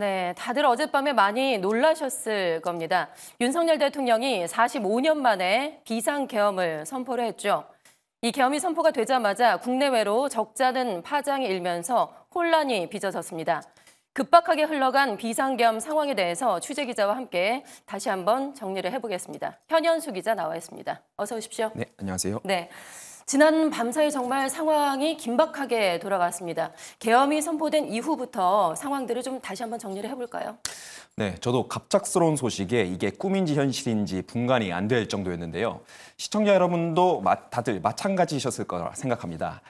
네, 다들 어젯밤에 많이 놀라셨을 겁니다. 윤석열 대통령이 45년 만에 비상계엄을 선포를 했죠. 이 계엄이 선포가 되자마자 국내외로 적잖은 파장이 일면서 혼란이 빚어졌습니다. 급박하게 흘러간 비상계엄 상황에 대해서 취재 기자와 함께 다시 한번 정리를 해보겠습니다. 현현수 기자 나와 있습니다. 어서 오십시오. 네, 안녕하세요. 네. 지난 밤사이 정말 상황이 긴박하게 돌아갔습니다. 계엄이 선포된 이후부터 상황들을 좀 다시 한번 정리를 해볼까요? 네, 저도 갑작스러운 소식에 이게 꿈인지 현실인지 분간이 안 될 정도였는데요. 시청자 여러분도 다들 마찬가지셨을 거라 생각합니다.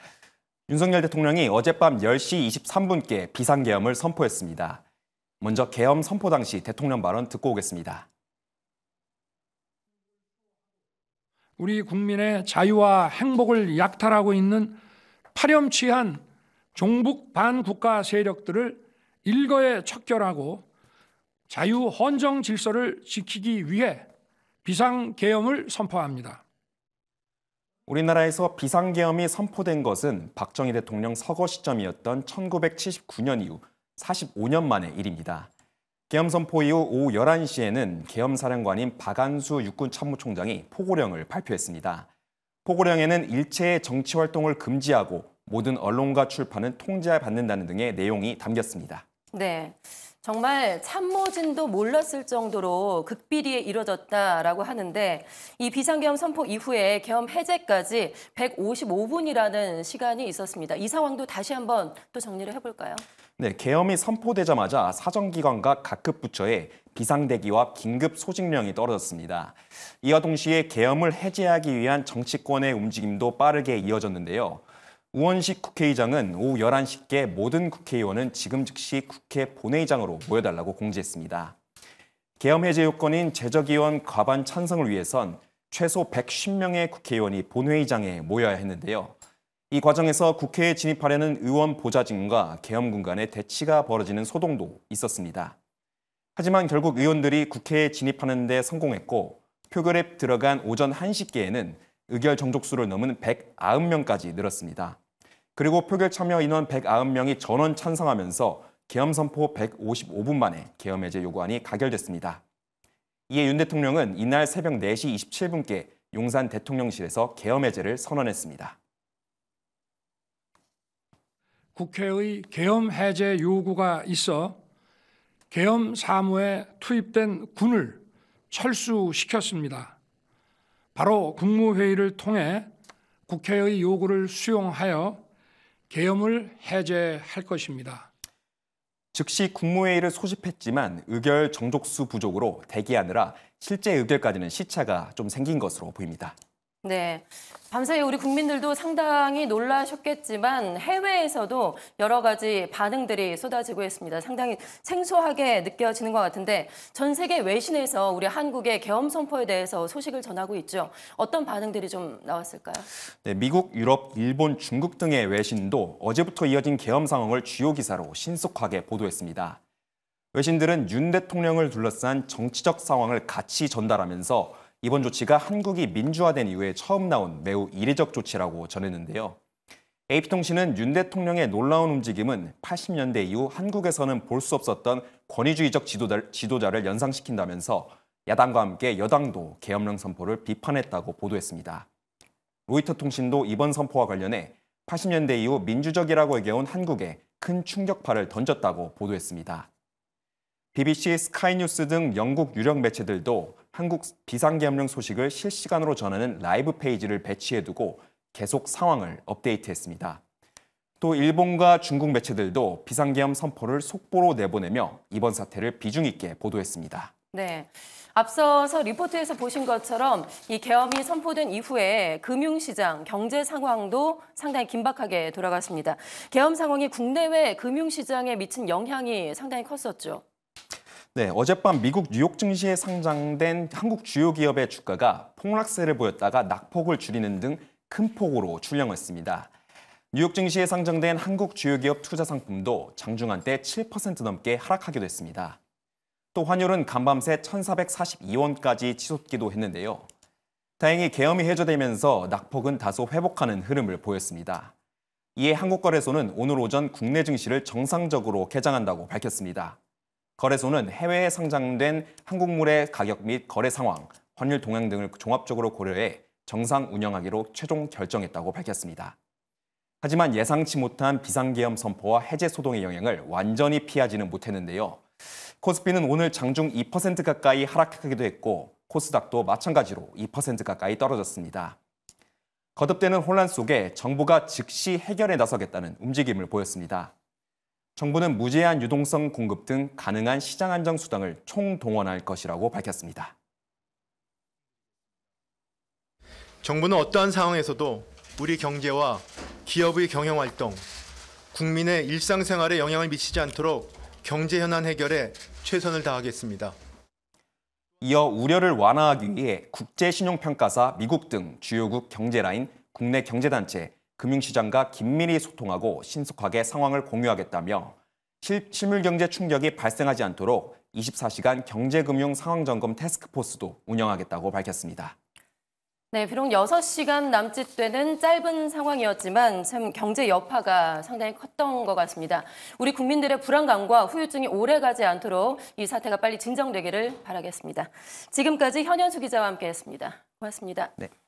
윤석열 대통령이 어젯밤 10시 23분께 비상계엄을 선포했습니다. 먼저 계엄 선포 당시 대통령 발언 듣고 오겠습니다. 우리 국민의 자유와 행복을 약탈하고 있는 파렴치한 종북 반국가 세력들을 일거에 척결하고 자유 헌정 질서를 지키기 위해 비상계엄을 선포합니다. 우리나라에서 비상계엄이 선포된 것은 박정희 대통령 서거 시점이었던 1979년 이후 45년 만의 일입니다. 계엄 선포 이후 오후 11시에는 계엄 사령관인 박안수 육군 참모총장이 포고령을 발표했습니다. 포고령에는 일체의 정치 활동을 금지하고 모든 언론과 출판은 통제받는다는 등의 내용이 담겼습니다. 네. 정말 참모진도 몰랐을 정도로 극비리에 이뤄졌다라고 하는데 이 비상계엄 선포 이후에 계엄 해제까지 155분이라는 시간이 있었습니다. 이 상황도 다시 한번 또 정리를 해볼까요? 네, 계엄이 선포되자마자 사정기관과 각급 부처에 비상대기와 긴급 소집령이 떨어졌습니다. 이와 동시에 계엄을 해제하기 위한 정치권의 움직임도 빠르게 이어졌는데요. 우원식 국회의장은 오후 11시께 모든 국회의원은 지금 즉시 국회 본회의장으로 모여달라고 공지했습니다. 계엄 해제 요건인 제적의원 과반 찬성을 위해선 최소 110명의 국회의원이 본회의장에 모여야 했는데요. 이 과정에서 국회에 진입하려는 의원 보좌진과 계엄군 간의 대치가 벌어지는 소동도 있었습니다. 하지만 결국 의원들이 국회에 진입하는 데 성공했고 표결에 들어간 오전 1시께에는 의결 정족수를 넘은 109명까지 늘었습니다. 그리고 표결 참여 인원 109명이 전원 찬성하면서 계엄 선포 155분 만에 계엄 해제 요구안이 가결됐습니다. 이에 윤 대통령은 이날 새벽 4시 27분께 용산 대통령실에서 계엄 해제를 선언했습니다. 국회의 계엄 해제 요구가 있어 계엄 사무에 투입된 군을 철수시켰습니다. 바로 국무회의를 통해 국회의 요구를 수용하여 계엄을 해제할 것입니다. 즉시 국무회의를 소집했지만 의결 정족수 부족으로 대기하느라 실제 의결까지는 시차가 좀 생긴 것으로 보입니다. 네. 밤사이 우리 국민들도 상당히 놀라셨겠지만 해외에서도 여러 가지 반응들이 쏟아지고 있습니다. 상당히 생소하게 느껴지는 것 같은데 전 세계 외신에서 우리 한국의 계엄 선포에 대해서 소식을 전하고 있죠. 어떤 반응들이 좀 나왔을까요? 네, 미국, 유럽, 일본, 중국 등의 외신도 어제부터 이어진 계엄 상황을 주요 기사로 신속하게 보도했습니다. 외신들은 윤 대통령을 둘러싼 정치적 상황을 같이 전달하면서 이번 조치가 한국이 민주화된 이후에 처음 나온 매우 이례적 조치라고 전했는데요. AP통신은 윤 대통령의 놀라운 움직임은 80년대 이후 한국에서는 볼 수 없었던 권위주의적 지도자, 를 연상시킨다면서 야당과 함께 여당도 계엄령 선포를 비판했다고 보도했습니다. 로이터 통신도 이번 선포와 관련해 80년대 이후 민주적이라고 얘기온 한국에 큰 충격파를 던졌다고 보도했습니다. BBC, 스카이뉴스 등 영국 유력 매체들도 한국 비상계엄령 소식을 실시간으로 전하는 라이브 페이지를 배치해두고 계속 상황을 업데이트했습니다. 또 일본과 중국 매체들도 비상계엄 선포를 속보로 내보내며 이번 사태를 비중 있게 보도했습니다. 네. 앞서서 리포트에서 보신 것처럼 이 계엄이 선포된 이후에 금융시장, 경제 상황도 상당히 긴박하게 돌아갔습니다. 계엄 상황이 국내외 금융시장에 미친 영향이 상당히 컸었죠. 네, 어젯밤 미국 뉴욕 증시에 상장된 한국 주요 기업의 주가가 폭락세를 보였다가 낙폭을 줄이는 등 큰 폭으로 출렁했습니다. 뉴욕 증시에 상장된 한국 주요 기업 투자 상품도 장중한 때 7% 넘게 하락하기도 했습니다. 또 환율은 간밤새 1,442원까지 치솟기도 했는데요. 다행히 계엄이 해제되면서 낙폭은 다소 회복하는 흐름을 보였습니다. 이에 한국거래소는 오늘 오전 국내 증시를 정상적으로 개장한다고 밝혔습니다. 거래소는 해외에 상장된 한국물의 가격 및 거래 상황, 환율 동향 등을 종합적으로 고려해 정상 운영하기로 최종 결정했다고 밝혔습니다. 하지만 예상치 못한 비상계엄 선포와 해제 소동의 영향을 완전히 피하지는 못했는데요. 코스피는 오늘 장중 2% 가까이 하락하기도 했고 코스닥도 마찬가지로 2% 가까이 떨어졌습니다. 거듭되는 혼란 속에 정부가 즉시 해결에 나서겠다는 움직임을 보였습니다. 정부는 무제한 유동성 공급 등 가능한 시장 안정 수당을 총동원할 것이라고 밝혔습니다. 정부는 어떠한 상황에서도 우리 경제와 기업의 경영활동, 국민의 일상생활에 영향을 미치지 않도록 경제 현안 해결에 최선을 다하겠습니다. 이어 우려를 완화하기 위해 국제신용평가사 미국 등 주요국 경제라인, 국내 경제단체, 금융시장과 긴밀히 소통하고 신속하게 상황을 공유하겠다며 실, 물경제 충격이 발생하지 않도록 24시간 경제금융 상황점검 테스크포스도 운영하겠다고 밝혔습니다. 네, 비록 6시간 남짓 되는 짧은 상황이었지만 참 경제 여파가 상당히 컸던 것 같습니다. 우리 국민들의 불안감과 후유증이 오래가지 않도록 이 사태가 빨리 진정되기를 바라겠습니다. 지금까지 현현수 기자와 함께했습니다. 고맙습니다. 네.